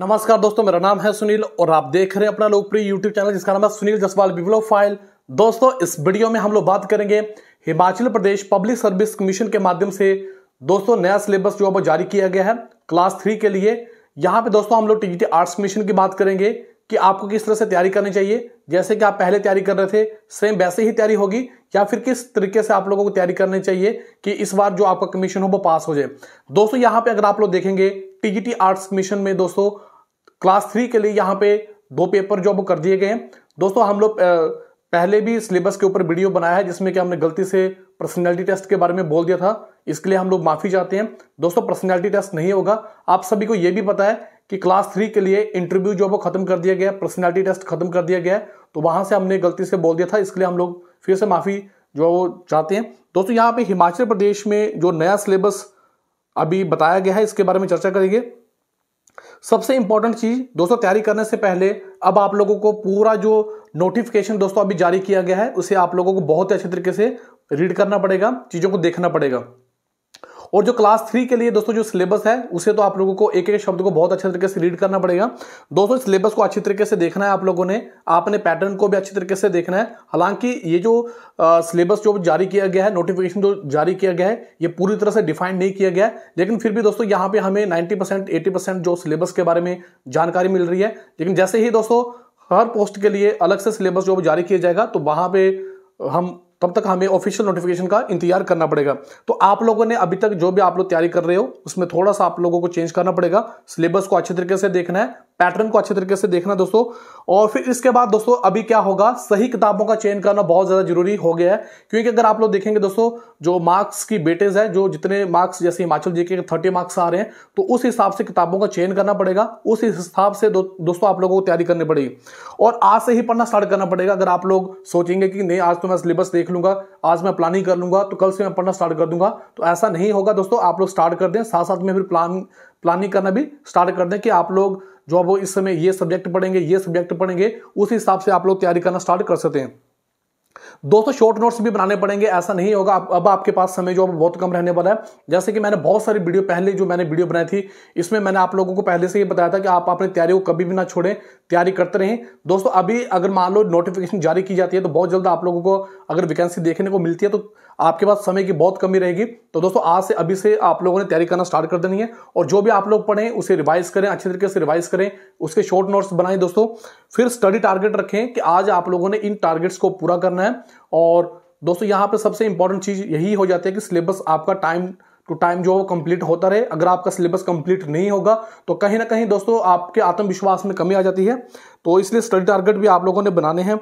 नमस्कार दोस्तों मेरा नाम है सुनील और आप देख रहे हैं अपना लोकप्रिय यूट्यूब चैनल जिसका नाम है सुनील जसवाल बिवलो फाइल दोस्तों इस वीडियो में हम लोग बात करेंगे Himachal Pradesh public service commission के माध्यम से दोस्तों नया सिलेबस जो है जारी किया गया है क्लास थ्री के लिए यहाँ पे दोस्तों हम लोग टीजीटी आर्ट्स कमीशन की बात करेंगे कि आपको किस तरह से तैयारी करनी चाहिए जैसे कि आप पहले तैयारी कर रहे थे सेम वैसे ही तैयारी होगी या फिर किस तरीके से आप लोगों को तैयारी करनी चाहिए कि इस बार जो आपका कमीशन हो वो पास हो जाए दोस्तों यहाँ पे अगर आप लोग देखेंगे टीजीटी आर्ट्स कमीशन में दोस्तों क्लास थ्री के लिए यहाँ पे दो पेपर जो अब कर दिए गए हैं दोस्तों हम लोग पहले भी सिलेबस के ऊपर वीडियो बनाया है जिसमें कि हमने गलती से पर्सनैलिटी टेस्ट के बारे में बोल दिया था इसके लिए हम लोग माफ़ी चाहते हैं दोस्तों पर्सनैलिटी टेस्ट नहीं होगा आप सभी को यह भी पता है कि क्लास थ्री के लिए इंटरव्यू जो है वो खत्म कर दिया गया पर्सनैलिटी टेस्ट खत्म कर दिया गया है तो वहां से हमने गलती से बोल दिया था इसके लिए हम लोग फिर से माफ़ी जो है वो चाहते हैं दोस्तों यहाँ पे हिमाचल प्रदेश में जो नया सिलेबस अभी बताया गया है इसके बारे में चर्चा करेंगे सबसे इंपॉर्टेंट चीज दोस्तों तैयारी करने से पहले अब आप लोगों को पूरा जो नोटिफिकेशन दोस्तों अभी जारी किया गया है उसे आप लोगों को बहुत ही अच्छे तरीके से रीड करना पड़ेगा चीज़ों को देखना पड़ेगा और जो क्लास थ्री के लिए दोस्तों जो सिलेबस है उसे तो आप लोगों को एक एक शब्द को बहुत अच्छे तरीके से रीड करना पड़ेगा दोस्तों सिलेबस को अच्छी तरीके से देखना है आप लोगों ने आपने पैटर्न को भी अच्छी तरीके से देखना है हालांकि ये जो सिलेबस जो जारी किया गया है नोटिफिकेशन जो जारी किया गया है ये पूरी तरह से डिफाइंड नहीं किया गया है लेकिन फिर भी दोस्तों यहाँ पे हमें नाइन्टी परसेंट एटी परसेंट जो सिलेबस के बारे में जानकारी मिल रही है लेकिन जैसे ही दोस्तों हर पोस्ट के लिए अलग से सिलेबस जो जारी किया जाएगा तो वहाँ पे हम तब तक हमें ऑफिशियल नोटिफिकेशन का इंतजार करना पड़ेगा तो आप लोगों ने अभी तक जो भी आप लोग तैयारी कर रहे हो उसमें थोड़ा सा आप लोगों को चेंज करना पड़ेगा सिलेबस को अच्छे तरीके से देखना है पैटर्न को अच्छे तरीके से देखना दोस्तों और फिर इसके बाद दोस्तों अभी क्या होगा सही किताबों का चयन करना बहुत ज़्यादा जरूरी हो गया है क्योंकि अगर आप लोग देखेंगे दोस्तों जो मार्क्स की बेटेज है जो जितने मार्क्स जैसे हिमाचल जी के थर्टी मार्क्स आ रहे हैं तो उस हिसाब से किताबों का चयन करना पड़ेगा उस हिसाब से दो, दोस्तों आप लोगों को तैयारी करनी पड़ेगी और आज से ही पढ़ना स्टार्ट करना पड़ेगा अगर आप लोग सोचेंगे कि नहीं आज तो मैं सिलेबस देख लूंगा आज मैं प्लानिंग कर लूंगा तो कल से मैं पढ़ना स्टार्ट कर दूंगा तो ऐसा नहीं होगा दोस्तों आप लोग स्टार्ट कर दें साथ साथ में फिर प्लान प्लानिंग करना भी स्टार्ट कर दें कि आप लोग जो आप इस समय ये सब्जेक्ट पढ़ेंगे ये सब्जेक्ट पढ़ेंगे उस हिसाब से आप लोग तैयारी करना स्टार्ट कर सकते हैं दोस्तों शॉर्ट नोट्स भी बनाने पड़ेंगे ऐसा नहीं होगा अब आपके पास समय जो बहुत कम रहने वाला है जैसे कि मैंने बहुत सारी वीडियो पहले जो मैंने वीडियो बनाई थी इसमें मैंने आप लोगों को पहले से ही बताया था कि आप अपनी तैयारी को कभी भी ना छोड़ें तैयारी करते रहें दोस्तों अभी अगर मान लो नोटिफिकेशन जारी की जाती है तो बहुत जल्द आप लोगों को अगर वैकेंसी देखने को मिलती है तो आपके पास समय की बहुत कमी रहेगी तो दोस्तों आज से अभी से आप लोगों ने तैयारी करना स्टार्ट कर देनी है और जो भी आप लोग पढ़ें उसे रिवाइज करें अच्छे तरीके से रिवाइज करें उसके शॉर्ट नोट्स बनाएं दोस्तों फिर स्टडी टारगेट रखें कि आज आप लोगों ने इन टारगेट्स को पूरा करना है और दोस्तों यहाँ पर सबसे इंपॉर्टेंट चीज़ यही हो जाती है कि सिलेबस आपका टाइम टू टाइम जो कंप्लीट होता रहे अगर आपका सिलेबस कंप्लीट नहीं होगा तो कहीं ना कहीं दोस्तों आपके आत्मविश्वास में कमी आ जाती है तो इसलिए स्टडी टारगेट भी आप लोगों ने बनाने हैं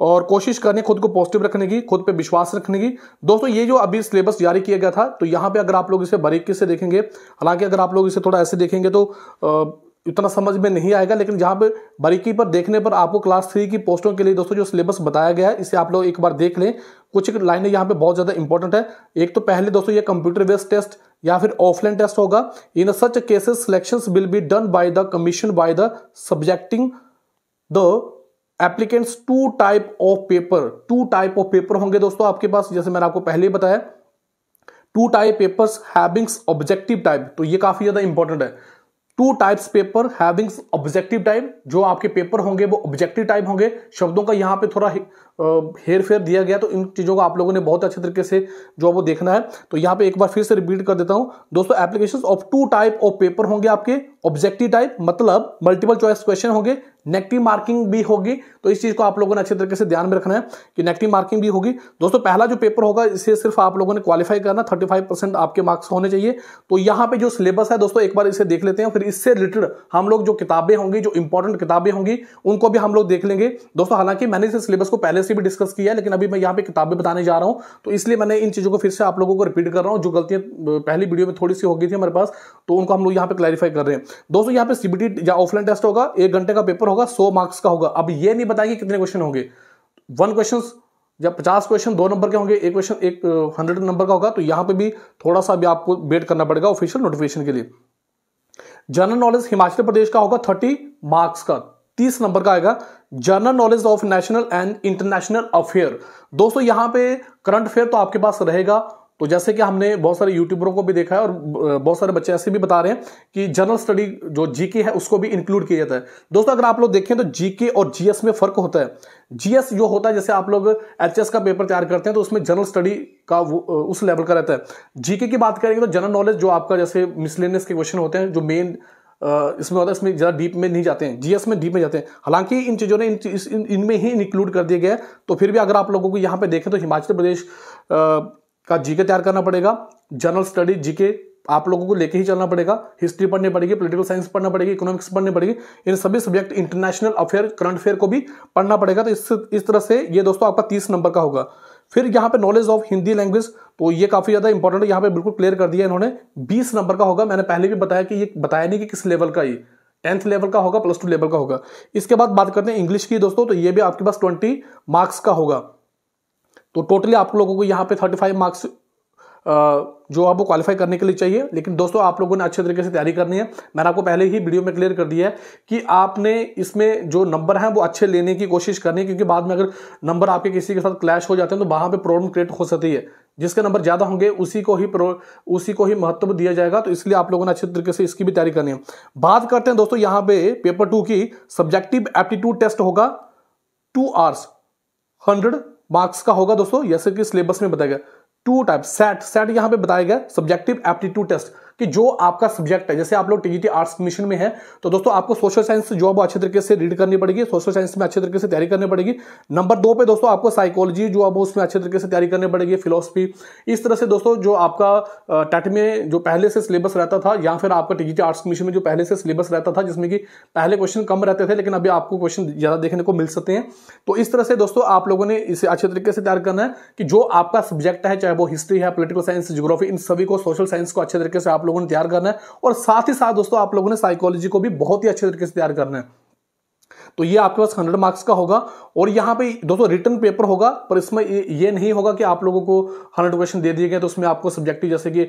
और कोशिश करनी खुद को पॉजिटिव रखने की खुद पे विश्वास रखने की दोस्तों ये जो अभी सिलेबस जारी किया गया था तो यहाँ पे अगर आप लोग इसे बारीकी से देखेंगे हालांकि अगर आप लोग इसे थोड़ा ऐसे देखेंगे तो इतना समझ में नहीं आएगा लेकिन जहाँ पे बारीकी पर देखने पर आपको क्लास थ्री की पोस्टों के लिए दोस्तों जो सिलेबस बताया गया है इसे आप लोग एक बार देख लें कुछ लाइनें यहाँ पे बहुत ज़्यादा इंपॉर्टेंट है एक तो पहले दोस्तों ये कंप्यूटर बेस्ड टेस्ट या फिर ऑफलाइन टेस्ट होगा in such cases selection will be done by the commission by the subjecting the applicants to type of paper two type of paper होंगे दोस्तों आपके पास जैसे मैंने आपको पहले ही बताया two type paper having objective type तो ये काफी ज्यादा इंपॉर्टेंट है two types paper having objective type जो आपके पेपर होंगे वो ऑब्जेक्टिव टाइप होंगे शब्दों का यहाँ पे थोड़ा हेर फेर दिया गया तो इन चीज़ों को आप लोगों ने बहुत अच्छे तरीके से जो वो देखना है तो यहाँ पे एक बार फिर से रिपीट कर देता हूँ दोस्तों application of two type of paper होंगे आपके ऑब्जेक्टिव टाइप मतलब मल्टीपल चॉइस क्वेश्चन होंगे नेगेटिव मार्किंग भी होगी तो इस चीज़ को आप लोगों ने अच्छे तरीके से ध्यान में रखना है कि नेगेटिव मार्किंग भी होगी दोस्तों पहला जो पेपर होगा इसे सिर्फ आप लोगों ने क्वालिफाई करना थर्टी फाइव परसेंट आपके मार्क्स होने चाहिए तो यहाँ पे जो सिलेबस है दोस्तों एक बार इसे देख लेते हैं फिर इससे रिलेटेड हम लोग जो किताबें होंगी जो इंपॉर्टेंट किताबें होंगी उनको भी हम लोग देख लेंगे दोस्तों हालांकि मैंने इस सिलेबस को पहले से भी डिस्कस किया है लेकिन अभी मैं यहाँ पे किताबें बताने जा रहा हूँ तो इसलिए मैंने इन चीज़ों को फिर से आप लोगों को रिपीट कर रहा हूँ जो गलतियां पहली वीडियो में थोड़ी सी होगी थी हमारे पास तो उनको हम लोग यहाँ पे क्लैरिफाई कर रहे हैं दोस्तों यहाँ पे सीबीटी या ऑफलाइन टेस्ट होगा एक घंटे का पेपर होगा होगा सौ मार्क्स का होगा अब ये नहीं बताएंगे कितने क्वेश्चन होंगे वन क्वेश्चन जब पचास क्वेश्चन दो नंबर के होंगे एक क्वेश्चन एक हंड्रेड नंबर का होगा तो यहां पे भी थोड़ा सा भी आपको वेट करना पड़ेगा ऑफिशियल नोटिफिकेशन के लिए जनरल नॉलेज हिमाचल प्रदेश का होगा थर्टी मार्क्स का तीस नंबर का आएगा general knowledge of national and international affair दोस्तों यहां पे करंट अफेयर तो आपके पास रहेगा तो जैसे कि हमने बहुत सारे यूट्यूबरों को भी देखा है और बहुत सारे बच्चे ऐसे भी बता रहे हैं कि जनरल स्टडी जो जीके है उसको भी इंक्लूड किया जाता है दोस्तों अगर आप लोग देखें तो जीके और जीएस में फर्क होता है जीएस जो होता है जैसे आप लोग एचएस का पेपर तैयार करते हैं तो उसमें जनरल स्टडी का वो, उस लेवल का रहता है जीके की बात करेंगे तो जनरल नॉलेज जो आपका जैसे मिसलेनियस के क्वेश्चन होते हैं जो मेन इसमें होता है इसमें ज़्यादा डीप में नहीं जाते हैं जीएस में डीप में जाते हैं हालांकि इन चीज़ों ने इन इनमें ही इंक्लूड कर दिया गया है तो फिर भी अगर आप लोगों को यहाँ पे देखें तो हिमाचल प्रदेश का जीके तैयार करना पड़ेगा जनरल स्टडी जीके आप लोगों को लेके ही चलना पड़ेगा हिस्ट्री पढ़नी पड़ेगी पॉलिटिकल साइंस पढ़ना पड़ेगी इकोनॉमिक्स पढ़नी पड़ेगी इन सभी subject international affair current affair को भी पढ़ना पड़ेगा तो इस इस तरह से ये दोस्तों आपका तीस नंबर का होगा फिर यहाँ पे नॉलेज ऑफ हिंदी लैंग्वेज तो ये काफ़ी ज़्यादा इंपॉर्टेंट है यहाँ पे बिल्कुल क्लियर कर दिया इन्होंने बीस नंबर का होगा मैंने पहले भी बताया कि ये बताया नहीं कि किस लेवल का ये टेंथ लेवल का होगा प्लस टू लेवल का होगा इसके बाद बात करते हैं इंग्लिश की दोस्तों तो ये भी आपके पास ट्वेंटी मार्क्स का होगा तो टोटली आप लोगों को यहाँ पे थर्टी फाइव मार्क्स जो आपको क्वालिफाई करने के लिए चाहिए लेकिन दोस्तों आप लोगों ने अच्छे तरीके से तैयारी करनी है मैंने आपको पहले ही वीडियो में क्लियर कर दिया है कि आपने इसमें जो नंबर हैं वो अच्छे लेने की कोशिश करनी है क्योंकि बाद में अगर नंबर आपके किसी के साथ क्लैश हो जाते हैं तो वहाँ पर प्रॉब्लम क्रिएट हो सकती है जिसके नंबर ज़्यादा होंगे उसी को ही उसी को ही महत्व दिया जाएगा तो इसलिए आप लोगों ने अच्छे तरीके से इसकी भी तैयारी करनी है बात करते हैं दोस्तों यहाँ पे पेपर टू की सब्जेक्टिव एप्टीट्यूड टेस्ट होगा टू आवर्स हंड्रेड मार्क्स का होगा दोस्तों जैसे कि सिलेबस में बताया गया टू टाइप सेट सेट यहां पे बताया गया सब्जेक्टिव एप्टीट्यूड टेस्ट कि जो आपका सब्जेक्ट है जैसे आप लोग टीजीटी आर्ट्स मिशन में है तो दोस्तों आपको सोशल साइंस से जॉब अच्छे तरीके से रीड करनी पड़ेगी सोशल साइंस में अच्छे तरीके से तैयारी करनी पड़ेगी नंबर दो पे दोस्तों आपको साइकोलॉजी जो आप उसमें अच्छे तरीके से तैयारी करनी पड़ेगी फिलोसफी इस तरह से दोस्तों जो आपका टेट में जो पहले से सिलेबस रहता था या फिर आपका टीजीटी आर्ट्स मिशन में जो पहले से सिलेबस रहता था जिसमें कि पहले क्वेश्चन कम रहते थे लेकिन अभी आपको क्वेश्चन ज़्यादा देखने को मिल सकते हैं तो इस तरह से दोस्तों आप लोगों ने इसे अच्छे तरीके से तैयार करना है कि जो आपका सब्जेक्ट है चाहे वो हिस्ट्री है पोलिटिकल साइंस जोग्राफी इन सभी को सोशल साइंस को अच्छे तरीके से आप लोगों ने तैयार करना है और साथ ही साथ दोस्तों आप लोगों ने साइकोलॉजी को भी बहुत ही अच्छे तरीके से तैयार करना है तो ये आपके पास हंड्रेड मार्क्स का होगा और यहाँ पे दोस्तों रिटर्न पेपर होगा पर इसमें ये नहीं होगा कि आप लोगों को हंड्रेड क्वेश्चन दे दिए गए तो उसमें आपको सब्जेक्टिव जैसे कि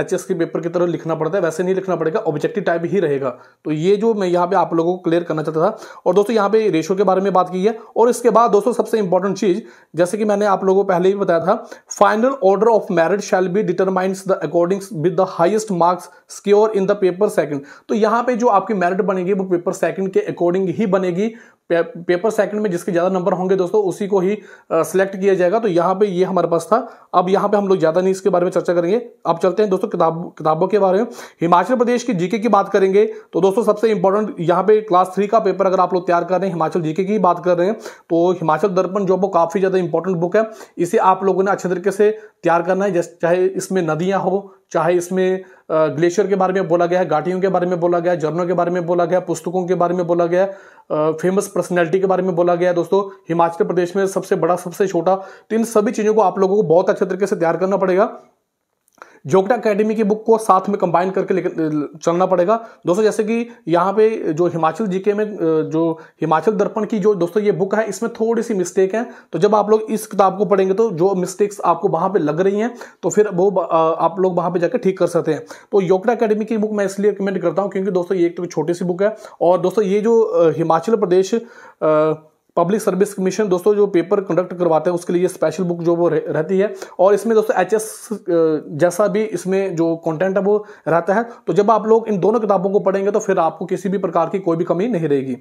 एच एस के पेपर की तरह लिखना पड़ता है वैसे नहीं लिखना पड़ेगा ऑब्जेक्टिव टाइप ही रहेगा तो ये जो मैं यहाँ पे आप लोगों को क्लियर करना चाहता था और दोस्तों यहाँ पे रेशो के बारे में बात की है और इसके बाद दोस्तों सबसे इंपॉर्टेंट चीज जैसे कि मैंने आप लोगों को पहले ही बताया था final order of merit shall be determine the according with the highest marks score in the paper second तो यहाँ पे जो आपकी मेरिट बनेगी वो पेपर सेकंड के अकॉर्डिंग ही बने बनेगी पेपर सेकंड में जिसके ज़्यादा नंबर होंगे दोस्तों उसी को ही सिलेक्ट किया जाएगा तो यहाँ पे ये हमारे पास था अब यहाँ पे हम लोग ज़्यादा नहीं इसके बारे में चर्चा करेंगे अब चलते हैं दोस्तों किताब किताबों के बारे में हिमाचल प्रदेश की जीके की बात करेंगे तो दोस्तों सबसे इंपॉर्टेंट यहाँ पे क्लास थ्री का पेपर अगर आप लोग तैयार कर रहे हैं हिमाचल जीके की बात कर रहे हैं तो हिमाचल दर्पण जो बुक काफ़ी ज़्यादा इंपॉर्टेंट बुक है इसे आप लोगों ने अच्छे तरीके से तैयार करना है जैसे चाहे इसमें नदियाँ हो चाहे इसमें ग्लेशियर के बारे में बोला गया है घाटियों के बारे में बोला गया है झरनों के बारे में बोला गया पुस्तकों के बारे में बोला गया है फेमस पर्सनैलिटी के बारे में बोला गया दोस्तों हिमाचल प्रदेश में सबसे बड़ा सबसे छोटा तो इन सभी चीज़ों को आप लोगों को बहुत अच्छे तरीके से तैयार करना पड़ेगा जोगटा अकेडमी की बुक को साथ में कंबाइन करके चलना पड़ेगा दोस्तों जैसे कि यहाँ पे जो हिमाचल जीके में जो हिमाचल दर्पण की जो दोस्तों ये बुक है इसमें थोड़ी सी मिस्टेक है तो जब आप लोग इस किताब को पढ़ेंगे तो जो मिस्टेक्स आपको वहाँ पर लग रही हैं तो फिर वो आप लोग वहाँ पर जाकर ठीक कर सकते हैं तो योगटा अकेडमी की बुक मैं इसलिए रिकमेंड करता हूँ क्योंकि दोस्तों ये एक तो छोटी सी बुक है और दोस्तों ये जो Himachal Pradesh public service commission दोस्तों जो पेपर कंडक्ट करवाते हैं उसके लिए स्पेशल बुक जो वो रहती है और इसमें दोस्तों एच जैसा भी इसमें जो कंटेंट है वो रहता है तो जब आप लोग इन दोनों किताबों को पढ़ेंगे तो फिर आपको किसी भी प्रकार की कोई भी कमी नहीं रहेगी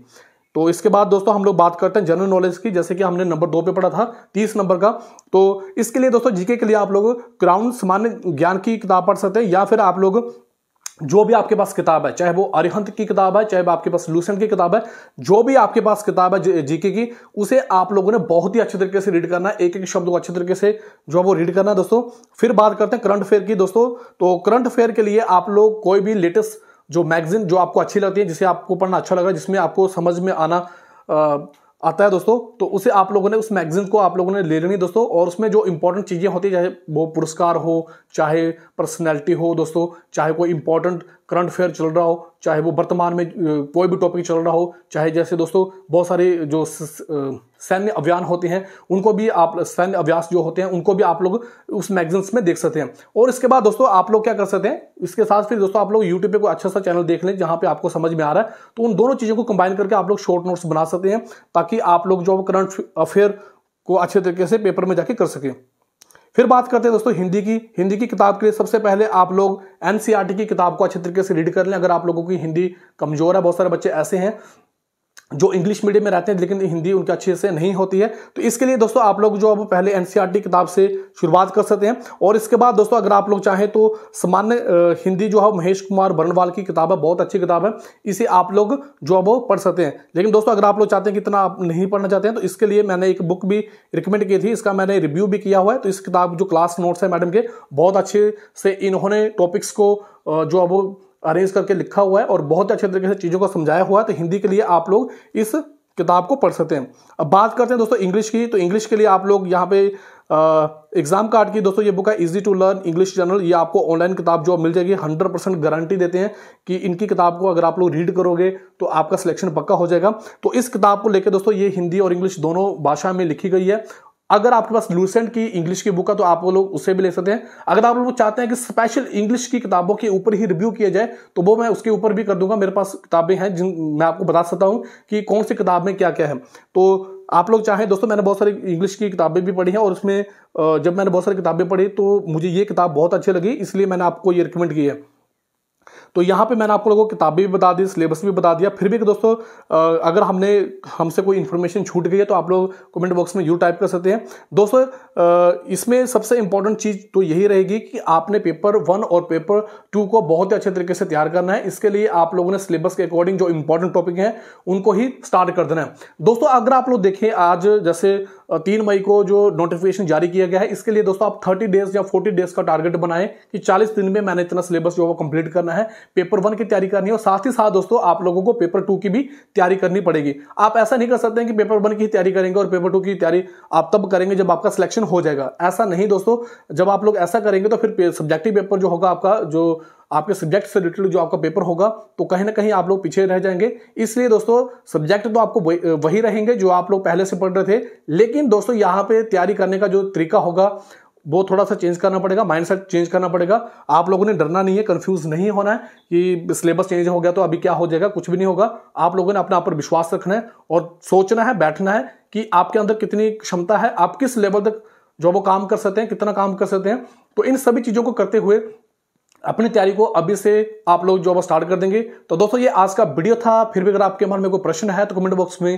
तो इसके बाद दोस्तों हम लोग बात करते हैं जनरल नॉलेज की जैसे कि हमने नंबर दो पे पढ़ा था तीस नंबर का तो इसके लिए दोस्तों जीके के लिए आप लोग क्राउन सामान्य ज्ञान की किताब पढ़ सकते हैं या फिर आप लोग जो भी आपके पास किताब है चाहे वो अरिहंत की किताब है चाहे आपके पास लूसेंट की किताब है जो भी आपके पास किताब है जीके की उसे आप लोगों ने बहुत ही अच्छे तरीके से रीड करना है एक एक शब्द को अच्छे तरीके से जो है वो रीड करना है दोस्तों फिर बात करते हैं करंट अफेयर की दोस्तों तो करंट अफेयर के लिए आप लोग कोई भी लेटेस्ट जो मैगजीन जो आपको अच्छी लगती है जिसे आपको पढ़ना अच्छा लग रहा है जिसमें आपको समझ में आना आ, आता है दोस्तों तो उसे आप लोगों ने उस मैगजीन को आप लोगों ने ले लेनी दोस्तों और उसमें जो इंपॉर्टेंट चीज़ें होती है चाहे वो पुरस्कार हो चाहे पर्सनैलिटी हो दोस्तों चाहे कोई इंपॉर्टेंट करंट अफेयर चल रहा हो चाहे वो वर्तमान में कोई भी टॉपिक चल रहा हो चाहे जैसे दोस्तों बहुत सारे जो सैन्य अभियान होते हैं उनको भी आप सैन्य अभ्यास जो होते हैं उनको भी आप लोग उस मैगजीन्स में देख सकते हैं और इसके बाद दोस्तों आप लोग क्या कर सकते हैं इसके साथ फिर दोस्तों आप लोग यूट्यूब पे कोई अच्छा सा चैनल देख लें जहाँ पे आपको समझ में आ रहा है तो उन दोनों चीज़ों को कंबाइन करके आप लोग शॉर्ट नोट्स बना सकते हैं ताकि आप लोग जो करंट अफेयर को अच्छे तरीके से पेपर में जाके कर सकें फिर बात करते हैं दोस्तों हिंदी की हिंदी की किताब के लिए सबसे पहले आप लोग एनसीईआरटी e की किताब को अच्छे तरीके से रीड कर लें अगर आप लोगों की हिंदी कमजोर है बहुत सारे बच्चे ऐसे हैं जो इंग्लिश मीडियम में रहते हैं लेकिन हिंदी उनके अच्छे से नहीं होती है तो इसके लिए दोस्तों आप लोग जो अब पहले एनसीईआरटी e किताब से शुरुआत कर सकते हैं और इसके बाद दोस्तों अगर आप लोग चाहें तो सामान्य हिंदी जो है महेश कुमार बर्नवाल की किताब है बहुत अच्छी किताब है इसे आप लोग जो अब पढ़ सकते हैं लेकिन दोस्तों अगर आप लोग चाहते हैं कि इतना आप नहीं पढ़ना चाहते हैं तो इसके लिए मैंने एक बुक भी रिकमेंड की थी इसका मैंने रिव्यू भी किया हुआ है तो इस किताब जो क्लास नोट्स है मैडम के बहुत अच्छे से इन्होंने टॉपिक्स को जो अब अरेंज करके लिखा हुआ है और बहुत अच्छे तरीके से चीज़ों को समझाया हुआ है तो हिंदी के लिए आप लोग इस किताब को पढ़ सकते हैं अब बात करते हैं दोस्तों इंग्लिश की तो इंग्लिश के लिए आप लोग यहाँ पे एग्जाम कार्ड की दोस्तों ये बुक है easy to learn English journal ये आपको ऑनलाइन किताब जो मिल जाएगी 100 परसेंट गारंटी देते हैं कि इनकी किताब को अगर आप लोग रीड करोगे तो आपका सिलेक्शन पक्का हो जाएगा तो इस किताब को लेकर दोस्तों ये हिंदी और इंग्लिश दोनों भाषा में लिखी गई है अगर आपके पास लूसेंट की इंग्लिश की बुक है तो आप लोग उसे भी ले सकते हैं अगर आप लोग चाहते हैं कि स्पेशल इंग्लिश की किताबों के ऊपर ही रिव्यू किया जाए तो वो मैं उसके ऊपर भी कर दूंगा मेरे पास किताबें हैं जिन मैं आपको बता सकता हूँ कि कौन सी किताब में क्या क्या है तो आप लोग चाहें दोस्तों मैंने बहुत सारी इंग्लिश की किताबें भी पढ़ी हैं और उसमें जब मैंने बहुत सारी किताबें पढ़ी तो मुझे ये किताब बहुत अच्छी लगी इसलिए मैंने आपको ये रिकमेंड की है तो यहाँ पे मैंने आप लोगों को किताबें भी बता दी सिलेबस भी बता दिया फिर भी दोस्तों अगर हमने हमसे कोई इन्फॉर्मेशन छूट गई है तो आप लोग कमेंट बॉक्स में यू टाइप कर सकते हैं दोस्तों इसमें सबसे इंपॉर्टेंट चीज़ तो यही रहेगी कि आपने पेपर वन और पेपर टू को बहुत ही अच्छे तरीके से तैयार करना है इसके लिए आप लोगों ने सिलेबस के अकॉर्डिंग जो इंपॉर्टेंट टॉपिक हैं उनको ही स्टार्ट कर देना है दोस्तों अगर आप लोग देखें आज जैसे तीन मई को जो नोटिफिकेशन जारी किया गया है इसके लिए दोस्तों आप थर्टी डेज या फोर्टी डेज का टारगेट बनाएं कि चालीस दिन में मैंने इतना सिलेबस जो है वो कंप्लीट करना है पेपर वन की तैयारी करनी है और साथ ही साथ दोस्तों आप लोगों को पेपर टू की भी तैयारी करनी पड़ेगी आप ऐसा नहीं कर सकते कि पेपर वन की तैयारी करेंगे और पेपर टू की तैयारी आप तब करेंगे जब आपका सिलेक्शन हो जाएगा ऐसा नहीं दोस्तों जब आप लोग ऐसा करेंगे तो फिर सब्जेक्टिव पेपर जो होगा आपका जो आपके सब्जेक्ट से रिलेटेड जो आपका पेपर होगा तो कहीं ना कहीं आप लोग पीछे रह जाएंगे इसलिए दोस्तों सब्जेक्ट तो आपको वही रहेंगे जो आप लोग पहले से पढ़ रहे थे लेकिन दोस्तों यहाँ पे तैयारी करने का जो तरीका होगा वो थोड़ा सा चेंज करना पड़ेगा माइंडसेट चेंज करना पड़ेगा आप लोगों ने डरना नहीं है कंफ्यूज नहीं होना है कि सिलेबस चेंज हो गया तो अभी क्या हो जाएगा कुछ भी नहीं होगा आप लोगों ने अपने आप पर विश्वास रखना है और सोचना है बैठना है कि आपके अंदर कितनी क्षमता है आप किस लेवल तक जो वो काम कर सकते हैं कितना काम कर सकते हैं तो इन सभी चीज़ों को करते हुए अपनी तैयारी को अभी से आप लोग जॉब स्टार्ट कर देंगे तो दोस्तों ये आज का वीडियो था फिर भी अगर आपके मन में कोई प्रश्न है तो कमेंट बॉक्स में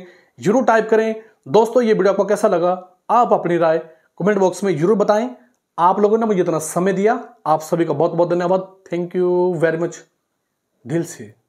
जरूर टाइप करें दोस्तों ये वीडियो आपको कैसा लगा आप अपनी राय कमेंट बॉक्स में जरूर बताएं आप लोगों ने मुझे इतना समय दिया आप सभी का बहुत बहुत धन्यवाद थैंक यू वेरी मच दिल से